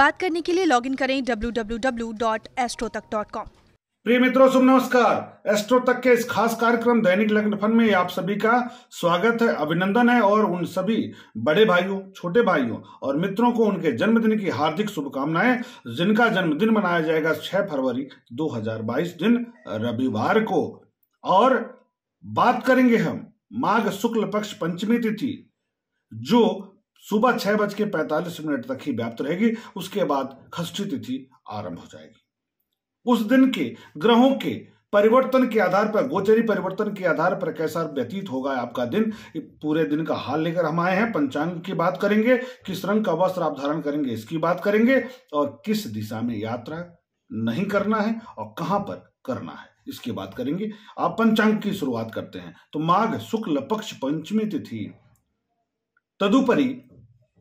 बात करने के लिए लॉग इन करें www.astrotak.com प्रिय मित्रों शुभ नमस्कार एस्ट्रो तक के इस खास कार्यक्रम दैनिक लग्न फन में आप सभी का स्वागत है अभिनंदन है और उन सभी बड़े भाइयों छोटे भाइयों और मित्रों को उनके जन्मदिन की हार्दिक शुभकामनाएं जिनका जन्मदिन मनाया जाएगा 6 फरवरी 2022 दिन रविवार को और बात करेंगे हम माघ शुक्ल पक्ष पंचमी तिथि जो सुबह छह बज के पैंतालीस मिनट तक ही व्याप्त रहेगी उसके बाद खष्टी तिथि आरंभ हो जाएगी उस दिन के ग्रहों के परिवर्तन के आधार पर गोचरी परिवर्तन के आधार पर कैसा व्यतीत होगा आपका दिन पूरे दिन का हाल लेकर हम आए हैं पंचांग की बात करेंगे किस रंग का वस्त्र आप धारण करेंगे इसकी बात करेंगे और किस दिशा में यात्रा नहीं करना है और कहां पर करना है इसकी बात करेंगे आप पंचांग की शुरुआत करते हैं तो माघ शुक्ल पक्ष पंचमी तिथि तदुपरी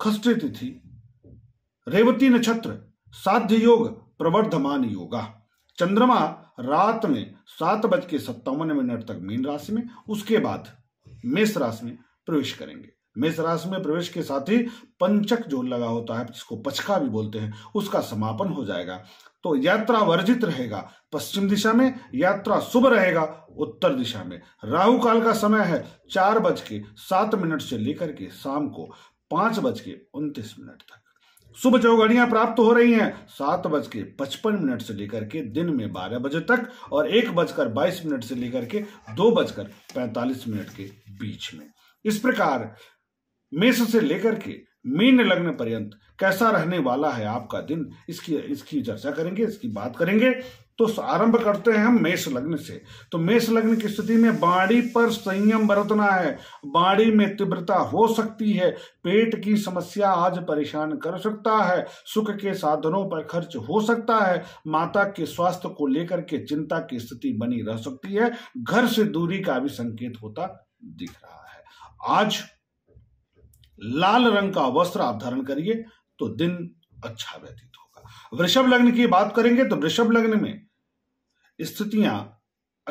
खष्टी तिथि रेवती नक्षत्र साध्य योग प्रवर्धमान योगा चंद्रमा रात में सात बज के सत्तावन मिनट तक मीन राशि में उसके बाद मेष राशि में प्रवेश करेंगे मेष राशि में प्रवेश के साथ ही पंचक जो लगा होता है जिसको पचका भी बोलते हैं उसका समापन हो जाएगा तो यात्रा वर्जित रहेगा पश्चिम दिशा में यात्रा शुभ रहेगा उत्तर दिशा में राहु काल का समय है चार बज के सात मिनट से लेकर के शाम को पांच बज के उनतीस मिनट तक सुबह जो प्राप्त हो रही हैं सात बज के पचपन मिनट से लेकर के दिन में बारह बजे तक और एक बजकर बाईस मिनट से लेकर के दो बजकर पैंतालीस मिनट के बीच में इस प्रकार मेष से लेकर के मीन लग्न पर्यंत कैसा रहने वाला है आपका दिन इसकी इसकी चर्चा करेंगे इसकी बात करेंगे तो आरंभ करते हैं हम मेष लग्न से तो मेष लग्न की स्थिति में बाड़ी पर संयम बरतना है बाड़ी में तीव्रता हो सकती है पेट की समस्या आज परेशान कर सकता है सुख के साधनों पर खर्च हो सकता है माता के स्वास्थ्य को लेकर के चिंता की स्थिति बनी रह सकती है घर से दूरी का भी संकेत होता दिख रहा है आज लाल रंग का वस्त्र आप धारण करिए तो दिन अच्छा व्यतीत होगा वृषभ लग्न की बात करेंगे तो वृषभ लग्न में स्थितियां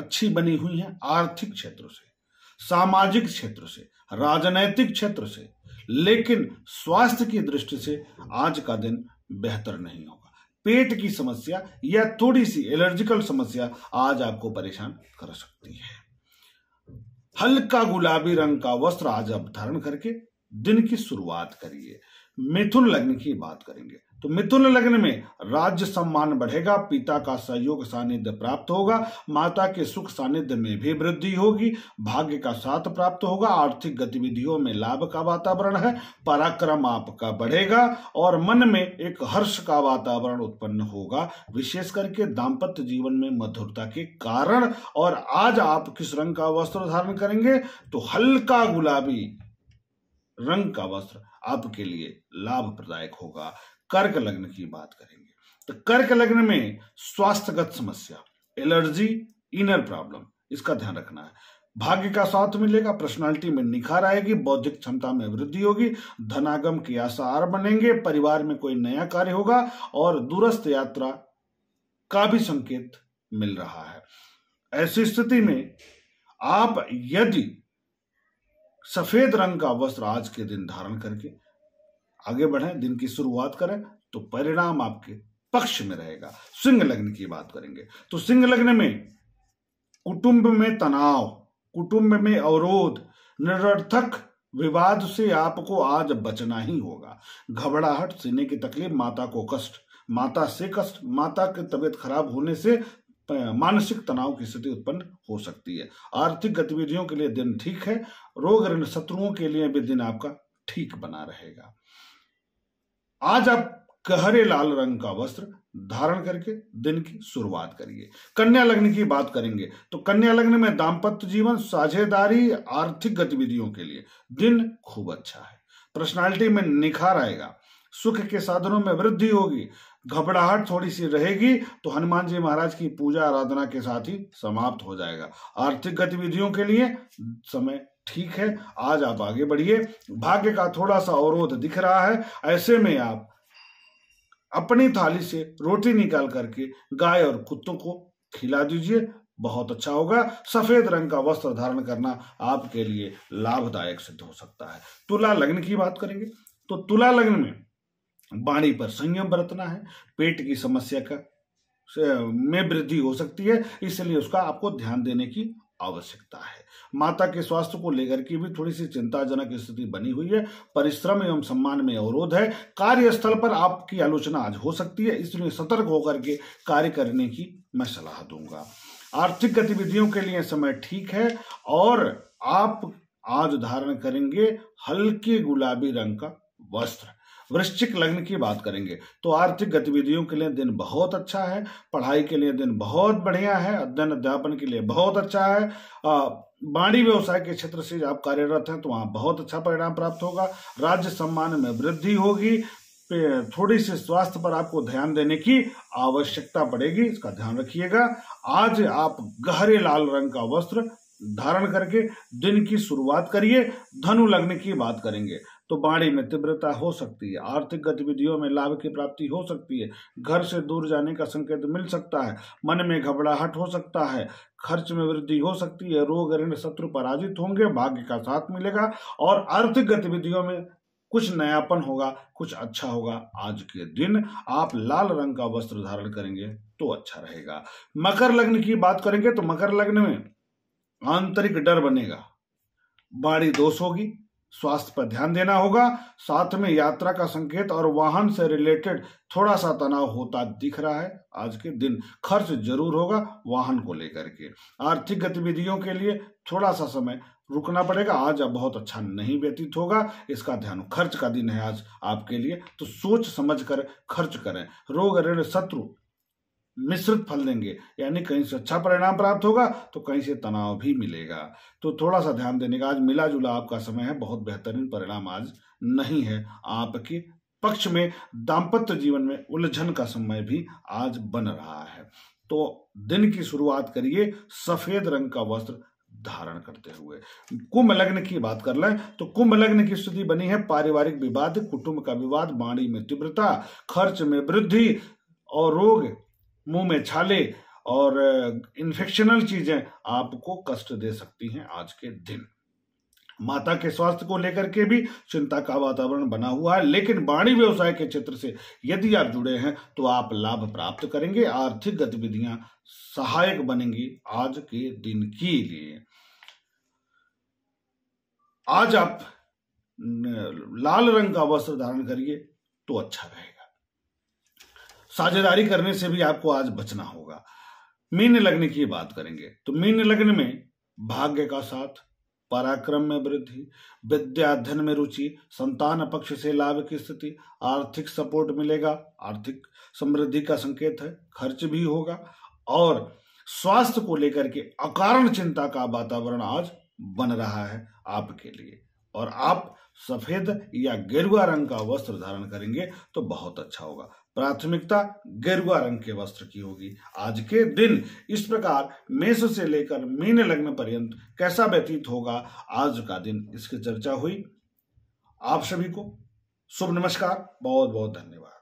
अच्छी बनी हुई हैं आर्थिक क्षेत्र से सामाजिक क्षेत्र से राजनैतिक क्षेत्र से लेकिन स्वास्थ्य की दृष्टि से आज का दिन बेहतर नहीं होगा पेट की समस्या या थोड़ी सी एलर्जिकल समस्या आज आपको परेशान कर सकती है हल्का गुलाबी रंग का वस्त्र आज आप धारण करके दिन की शुरुआत करिए मिथुन लग्न की बात करेंगे तो मिथुन लग्न में राज्य सम्मान बढ़ेगा पिता का सहयोग सानिध्य प्राप्त होगा माता के सुख सानिध्य में भी वृद्धि होगी भाग्य का साथ प्राप्त होगा आर्थिक गतिविधियों में लाभ का वातावरण है पराक्रम आपका बढ़ेगा और मन में एक हर्ष का वातावरण उत्पन्न होगा विशेष करके दाम्पत्य जीवन में मधुरता के कारण और आज आप किस रंग का वस्त्र धारण करेंगे तो हल्का गुलाबी रंग का वस्त्र आपके लिए लाभ प्रदायक होगा कर्क लग्न की बात करेंगे तो कर्क लग्न में स्वास्थ्यगत समस्या एलर्जी इनर प्रॉब्लम इसका ध्यान रखना है भाग्य का साथ मिलेगा पर्सनालिटी में निखार आएगी बौद्धिक क्षमता में वृद्धि होगी धनागम के आसार बनेंगे परिवार में कोई नया कार्य होगा और दूरस्थ यात्रा का भी संकेत मिल रहा है ऐसी स्थिति में आप यदि सफेद रंग का वस्त्र आज के दिन धारण करके आगे बढ़ें दिन की शुरुआत करें तो परिणाम आपके पक्ष में रहेगा सिंह लग्न की बात करेंगे तो सिंह लग्न में कुटुंब में तनाव कुटुंब में अवरोध निरर्थक विवाद से आपको आज बचना ही होगा घबराहट सीने की तकलीफ माता को कष्ट माता से कष्ट माता की तबीयत खराब होने से मानसिक तनाव की स्थिति उत्पन्न हो सकती है आर्थिक गतिविधियों के लिए दिन ठीक है रोग ऋण शत्रुओं के लिए भी दिन आपका ठीक बना रहेगा आज आप गहरे लाल रंग का वस्त्र धारण करके दिन की शुरुआत करिए कन्या लग्न की बात करेंगे तो कन्या लग्न में दाम्पत्य जीवन साझेदारी आर्थिक गतिविधियों के लिए दिन खूब अच्छा है पर्सनालिटी में निखार आएगा सुख के साधनों में वृद्धि होगी घबराहट थोड़ी सी रहेगी तो हनुमान जी महाराज की पूजा आराधना के साथ ही समाप्त हो जाएगा आर्थिक गतिविधियों के लिए समय ठीक है आज आप आगे बढ़िए भाग्य का थोड़ा सा अवरोध दिख रहा है ऐसे में आप अपनी थाली से रोटी निकाल करके गाय और कुत्तों को खिला दीजिए बहुत अच्छा होगा सफेद रंग का वस्त्र धारण करना आपके लिए लाभदायक सिद्ध हो सकता है तुला लग्न की बात करेंगे तो तुला लग्न में बाणी पर संयम बरतना है पेट की समस्या का में वृद्धि हो सकती है इसलिए उसका आपको ध्यान देने की आवश्यकता है माता के स्वास्थ्य को लेकर की भी थोड़ी सी चिंताजनक स्थिति बनी हुई है परिश्रम एवं सम्मान में अवरोध है कार्यस्थल पर आपकी आलोचना आज हो सकती है इसलिए सतर्क होकर के कार्य करने की मैं सलाह दूंगा आर्थिक गतिविधियों के लिए समय ठीक है और आप आज धारण करेंगे हल्के गुलाबी रंग का वस्त्र वृश्चिक लग्न की बात करेंगे तो आर्थिक गतिविधियों के लिए दिन बहुत अच्छा है पढ़ाई के लिए दिन बहुत बढ़िया है अध्ययन अध्यापन के लिए बहुत अच्छा है वाणी व्यवसाय के क्षेत्र से आप कार्यरत हैं तो वहाँ बहुत अच्छा परिणाम प्राप्त होगा राज्य सम्मान में वृद्धि होगी थोड़ी सी स्वास्थ्य पर आपको ध्यान देने की आवश्यकता पड़ेगी इसका ध्यान रखिएगा आज आप गहरे लाल रंग का वस्त्र धारण करके दिन की शुरुआत करिए धनु लग्न की बात करेंगे तो बाड़ी में तीव्रता हो सकती है आर्थिक गतिविधियों में लाभ की प्राप्ति हो सकती है घर से दूर जाने का संकेत मिल सकता है मन में घबराहट हो सकता है खर्च में वृद्धि हो सकती है रोग ऋण शत्रु पराजित होंगे भाग्य का साथ मिलेगा और आर्थिक गतिविधियों में कुछ नयापन होगा कुछ अच्छा होगा आज के दिन आप लाल रंग का वस्त्र धारण करेंगे तो अच्छा रहेगा मकर लग्न की बात करेंगे तो मकर लग्न में आंतरिक डर बनेगा बाड़ी दोष होगी स्वास्थ्य पर ध्यान देना होगा साथ में यात्रा का संकेत और वाहन से रिलेटेड थोड़ा सा तनाव होता दिख रहा है आज के दिन खर्च जरूर होगा वाहन को लेकर के आर्थिक गतिविधियों के लिए थोड़ा सा समय रुकना पड़ेगा आज अब बहुत अच्छा नहीं व्यतीत होगा इसका ध्यान खर्च का दिन है आज आपके लिए तो सोच समझ कर खर्च करें रोग ऋण शत्रु मिश्रित फल देंगे यानी कहीं से अच्छा परिणाम प्राप्त होगा तो कहीं से तनाव भी मिलेगा तो थोड़ा सा ध्यान देने का आज मिला जुला आपका समय है बहुत बेहतरीन परिणाम आज नहीं है आपके पक्ष में दाम्पत्य जीवन में उलझन का समय भी आज बन रहा है तो दिन की शुरुआत करिए सफेद रंग का वस्त्र धारण करते हुए कुंभ लग्न की बात कर लें तो कुंभ लग्न की स्थिति बनी है पारिवारिक विवाद कुटुंब का विवाद बाणी में तीव्रता खर्च में वृद्धि और रोग मुंह में छाले और इन्फेक्शनल चीजें आपको कष्ट दे सकती हैं आज के दिन माता के स्वास्थ्य को लेकर के भी चिंता का वातावरण बना हुआ है लेकिन वाणी व्यवसाय के क्षेत्र से यदि आप जुड़े हैं तो आप लाभ प्राप्त करेंगे आर्थिक गतिविधियां सहायक बनेंगी आज के दिन के लिए आज आप लाल रंग का वस्त्र धारण करिए तो अच्छा रहेगा साझेदारी करने से भी आपको आज बचना होगा मीन लग्न की बात करेंगे तो मीन लग्न में भाग्य का साथ पराक्रम में वृद्धि विद्या अध्ययन में रुचि संतान पक्ष से लाभ की स्थिति आर्थिक सपोर्ट मिलेगा आर्थिक समृद्धि का संकेत है खर्च भी होगा और स्वास्थ्य को लेकर के अकारण चिंता का वातावरण आज बन रहा है आपके लिए और आप सफेद या गेरुआ रंग का वस्त्र धारण करेंगे तो बहुत अच्छा होगा प्राथमिकता गेरुआ रंग के वस्त्र की होगी आज के दिन इस प्रकार मेष से लेकर मीन लग्न पर्यंत कैसा व्यतीत होगा आज का दिन इसकी चर्चा हुई आप सभी को शुभ नमस्कार बहुत बहुत धन्यवाद